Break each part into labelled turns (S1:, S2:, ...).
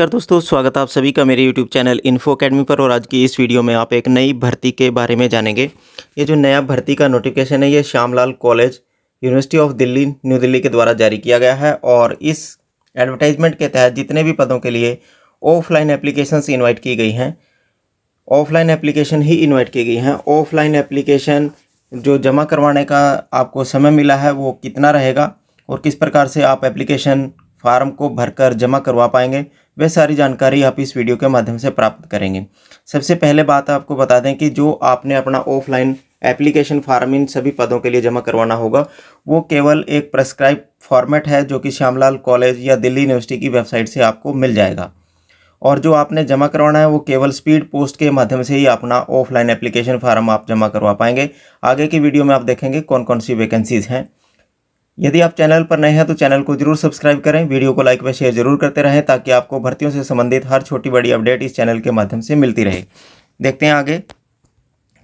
S1: नमस्कार दोस्तों स्वागत आप सभी का मेरे YouTube चैनल इन्फो अकेडमी पर और आज की इस वीडियो में आप एक नई भर्ती के बारे में जानेंगे ये जो नया भर्ती का नोटिफिकेशन है ये Shyamlal college university of Delhi new Delhi के द्वारा जारी किया गया है और इस एडवर्टाइजमेंट के तहत जितने भी पदों के लिए ऑफलाइन एप्लीकेशन इन्वाइट की गई हैं ऑफलाइन एप्लीकेशन ही इन्वाइट की गई हैं ऑफलाइन एप्लीकेशन जो जमा करवाने का आपको समय मिला है वो कितना रहेगा और किस प्रकार से आप एप्लीकेशन फार्म को भरकर जमा करवा पाएंगे वह सारी जानकारी आप इस वीडियो के माध्यम से प्राप्त करेंगे सबसे पहले बात आपको बता दें कि जो आपने अपना ऑफलाइन एप्लीकेशन फार्म इन सभी पदों के लिए जमा करवाना होगा वो केवल एक प्रेस्क्राइब फॉर्मेट है जो कि श्यामलाल कॉलेज या दिल्ली यूनिवर्सिटी की वेबसाइट से आपको मिल जाएगा और जो आपने जमा करवाना है वो केवल स्पीड पोस्ट के माध्यम से ही अपना ऑफलाइन एप्लीकेशन फार्म आप जमा करवा पाएंगे आगे की वीडियो में आप देखेंगे कौन कौन सी वैकेंसीज़ हैं यदि आप चैनल पर नए हैं तो चैनल को जरूर सब्सक्राइब करें वीडियो को लाइक व शेयर जरूर करते रहें ताकि आपको भर्तियों से संबंधित हर छोटी बड़ी अपडेट इस चैनल के माध्यम से मिलती रहे देखते हैं आगे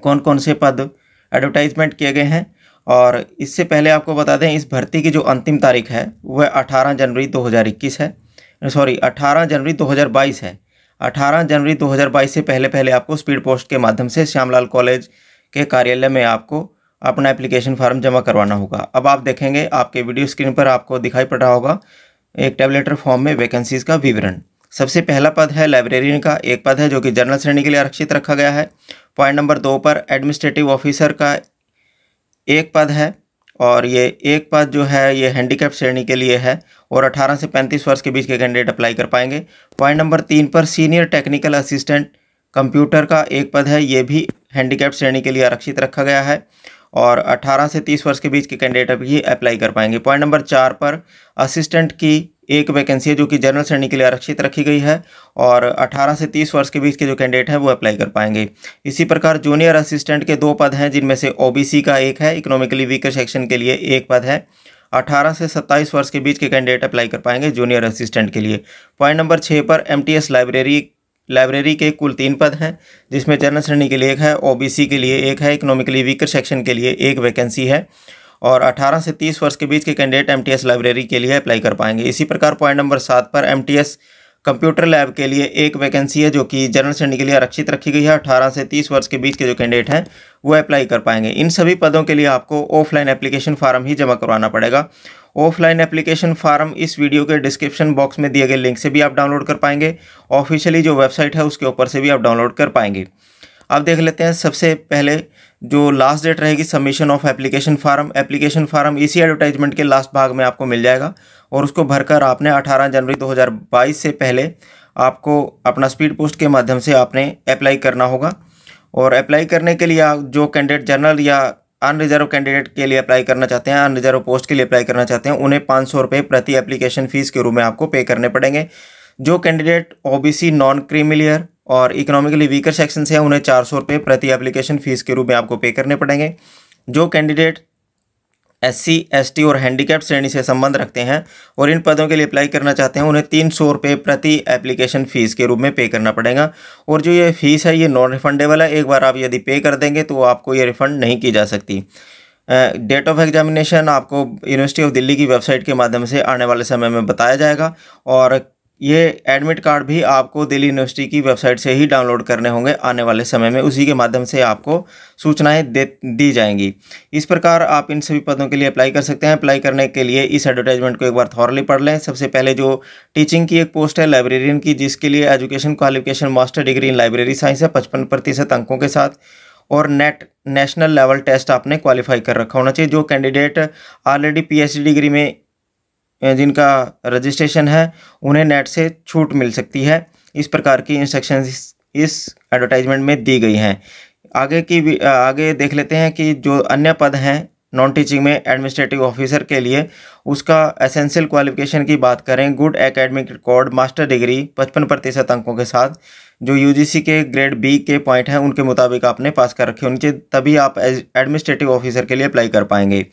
S1: कौन कौन से पद एडवर्टाइजमेंट किए गए हैं और इससे पहले आपको बता दें इस भर्ती की जो अंतिम तारीख है वह अठारह जनवरी दो है सॉरी अठारह जनवरी दो है 18 जनवरी 2022 से पहले पहले आपको स्पीड पोस्ट के माध्यम से श्यामलाल कॉलेज के कार्यालय में आपको अपना एप्लीकेशन फार्म जमा करवाना होगा अब आप देखेंगे आपके वीडियो स्क्रीन पर आपको दिखाई पड़ रहा होगा एक टेबलेटर फॉर्म में वैकेंसीज़ का विवरण सबसे पहला पद है लाइब्रेरियन का एक पद है जो कि जनरल श्रेणी के लिए आरक्षित रखा गया है पॉइंट नंबर दो पर एडमिनिस्ट्रेटिव ऑफिसर का एक पद है और ये एक पद जो है ये हैंडीकैप श्रेणी के लिए है और 18 से 35 वर्ष के बीच के कैंडिडेट अप्लाई कर पाएंगे पॉइंट नंबर तीन पर सीनियर टेक्निकल असिस्टेंट कंप्यूटर का एक पद है ये भी हैंडीकैप श्रेणी के लिए आरक्षित रखा गया है और 18 से 30 वर्ष के बीच के कैंडिडेट भी अप्लाई कर पाएंगे पॉइंट नंबर चार पर असिस्टेंट की एक वैकेंसी है जो कि जनरल श्रेणी के लिए आरक्षित रखी गई है और 18 से 30 वर्ष के बीच के जो कैंडिडेट हैं वो अप्लाई कर पाएंगे इसी प्रकार जूनियर असिस्टेंट के दो पद हैं जिनमें से ओ का एक है इकोनॉमिकली वीकर सेक्शन के लिए एक पद है 18 से 27 वर्ष के बीच के कैंडिडेट अप्लाई कर पाएंगे जूनियर असिस्टेंट के लिए पॉइंट नंबर छः पर एमटीएस लाइब्रेरी लाइब्रेरी के कुल तीन पद हैं जिसमें जनरल श्रेणी के लिए एक है ओबीसी के लिए एक है इकोनॉमिकली वीकर सेक्शन के लिए एक वैकेंसी है और 18 से 30 वर्ष के बीच के कैंडिडेट एमटीएस लाइब्रेरी के लिए अप्लाई कर पाएंगे इसी प्रकार पॉइंट नंबर सात पर एमटीएस कंप्यूटर लैब के लिए एक वैकेंसी है जो कि जनरल श्रेणी के लिए आरक्षित रखी गई है अठारह से तीस वर्ष के बीच के जो कैंडिडेट हैं वो अप्लाई कर पाएंगे इन सभी पदों के लिए आपको ऑफलाइन एप्लीकेशन फार्म ही जमा करवाना पड़ेगा ऑफलाइन एप्लीकेशन फार्म इस वीडियो के डिस्क्रिप्शन बॉक्स में दिए गए लिंक से भी आप डाउनलोड कर पाएंगे ऑफिशियली जो वेबसाइट है उसके ऊपर से भी आप डाउनलोड कर पाएंगे आप देख लेते हैं सबसे पहले जो लास्ट डेट रहेगी submission of application form application form इसी एडवर्टाइजमेंट के लास्ट भाग में आपको मिल जाएगा और उसको भरकर आपने 18 जनवरी 2022 से पहले आपको अपना स्पीड पोस्ट के माध्यम से आपने अप्लाई करना होगा और अप्लाई करने के लिए जो कैंडिडेट जनरल या अनरिजर्व कैंडिडेट के लिए अप्लाई करना चाहते हैं अनरिजर्व पोस्ट के लिए अप्लाई करना चाहते हैं उन्हें पाँच सौ रुपये प्रति एप्लीकेशन फ़ीस के रूप में आपको पे करने पड़ेंगे जो कैंडिडेट ओबीसी नॉन क्रीमिलियर और इकोनॉमिकली वीकर सेक्शन से हैं उन्हें चार सौ रुपये प्रति एप्लीकेशन फ़ीस के रूप में आपको पे करने पड़ेंगे जो कैंडिडेट एससी एसटी और हैंडीकैप श्रेणी से संबंध रखते हैं और इन पदों के लिए अप्लाई करना चाहते हैं उन्हें तीन सौ रुपये प्रति एप्लीकेशन फ़ीस के रूप में पे करना पड़ेगा और जो ये फ़ीस है ये नॉन रिफंडेबल है एक बार आप यदि पे कर देंगे तो आपको ये रिफ़ंड नहीं की जा सकती डेट ऑफ एग्जामिनेशन आपको यूनिवर्सिटी ऑफ दिल्ली की वेबसाइट के माध्यम से आने वाले समय में बताया जाएगा और ये एडमिट कार्ड भी आपको दिल्ली यूनिवर्सिटी की वेबसाइट से ही डाउनलोड करने होंगे आने वाले समय में उसी के माध्यम से आपको सूचनाएं दे दी जाएंगी इस प्रकार आप इन सभी पदों के लिए अप्लाई कर सकते हैं अप्लाई करने के लिए इस एडवर्टाइजमेंट को एक बार थॉरली पढ़ लें सबसे पहले जो टीचिंग की एक पोस्ट है लाइब्रेरियन की जिसके लिए education qualification master degree in library science है पचपन प्रतिशत अंकों के साथ और नेट नेशनल लेवल टेस्ट आपने क्वालिफाई कर रखा होना चाहिए जो कैंडिडेट ऑलरेडी पी डिग्री में जिनका रजिस्ट्रेशन है उन्हें नेट से छूट मिल सकती है इस प्रकार की इंस्ट्रक्शन इस एडवर्टाइजमेंट में दी गई हैं आगे की आगे देख लेते हैं कि जो अन्य पद हैं नॉन टीचिंग में एडमिनिस्ट्रेटिव ऑफिसर के लिए उसका एसेंशियल क्वालिफिकेशन की बात करें good academic record master degree पचपन प्रतिशत अंकों के साथ जो यूजीसी के ग्रेड बी के पॉइंट हैं उनके मुताबिक आपने पास कर रखे उनके तभी आप एडमिनिस्ट्रेटिव ऑफिसर के लिए अप्लाई कर पाएंगे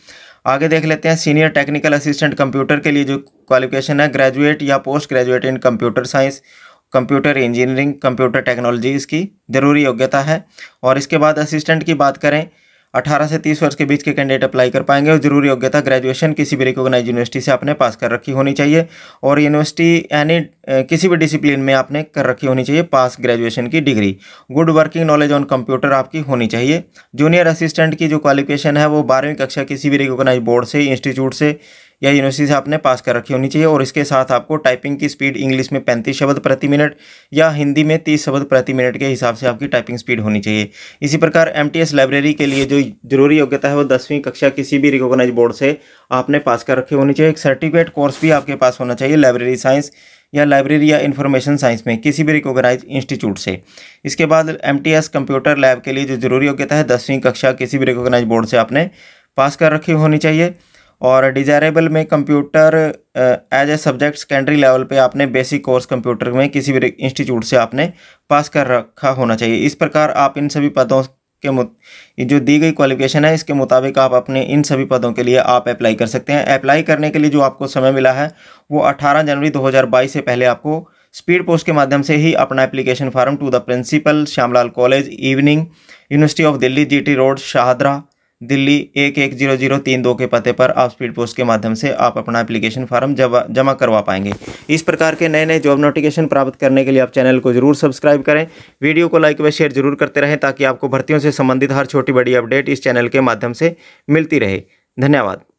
S1: आगे देख लेते हैं सीनियर टेक्निकल असिस्टेंट कंप्यूटर के लिए जो क्वालिफिकेशन है ग्रेजुएट या post graduate in computer science computer engineering computer technology इसकी ज़रूरी योग्यता है और इसके बाद असिस्टेंट की बात करें 18 से 30 वर्ष के बीच के कैंडिडेट अप्लाई कर पाएंगे और जरूरी योग्यता ग्रेजुएशन किसी भी रिकोगनाइज यूनिवर्सिटी से आपने पास कर रखी होनी चाहिए और यूनिवर्सिटी यानी किसी भी डिसिप्लिन में आपने कर रखी होनी चाहिए पास ग्रेजुएशन की degree good working knowledge on computer आपकी होनी चाहिए जूनियर असिस्टेंट की जो क्वालिफिकेशन है वो बारहवीं कक्षा किसी भी रिकोगनाइज बोर्ड से इंस्टीट्यूट से या यूनिवर्सिटी से आपने पास कर रखी होनी चाहिए और इसके साथ आपको टाइपिंग की स्पीड इंग्लिश में पैंतीस शब्द प्रति मिनट या हिंदी में तीस शब्द प्रति मिनट के हिसाब से आपकी टाइपिंग स्पीड होनी चाहिए इसी प्रकार एम लाइब्रेरी के लिए जो जरूरी योग्यता है वो दसवीं कक्षा किसी भी रिकोगनाइज बोर्ड से आपने पास कर रखी होनी चाहिए एक सर्टिफिकेट कोर्स भी आपके पास होना चाहिए लाइब्रेरी साइंस या लाइब्रेरी या इन्फॉर्मेशन साइंस में किसी भी रिकॉग्नाइज इंस्टीट्यूट से इसके बाद एमटीएस कंप्यूटर लैब के लिए जो जरूरी योग्यता है दसवीं कक्षा किसी भी रिकॉग्नाइज बोर्ड से आपने पास कर रखी होनी चाहिए और डिजायरेबल में computer as a subject secondary level पे आपने बेसिक कोर्स कंप्यूटर में किसी भी इंस्टीट्यूट से आपने पास कर रखा होना चाहिए इस प्रकार आप इन सभी पदों के जो दी गई क्वालिफिकेशन है इसके मुताबिक आप अपने इन सभी पदों के लिए आप अप्लाई कर सकते हैं अप्लाई करने के लिए जो आपको समय मिला है वो 18 जनवरी 2022 से पहले आपको स्पीड पोस्ट के माध्यम से ही अपना application form to the principal Shyamlal college evening university of Delhi GT road Shahdara Delhi एक एक जीरो जीरो तीन दो के पते पर आप स्पीड पोस्ट के माध्यम से आप अपना एप्लीकेशन फॉर्म जमा करवा पाएंगे इस प्रकार के नए नए जॉब नोटिफिकेशन प्राप्त करने के लिए आप चैनल को जरूर सब्सक्राइब करें वीडियो को लाइक व शेयर जरूर करते रहें ताकि आपको भर्तियों से संबंधित हर छोटी बड़ी अपडेट इस चैनल के माध्यम से मिलती रहे धन्यवाद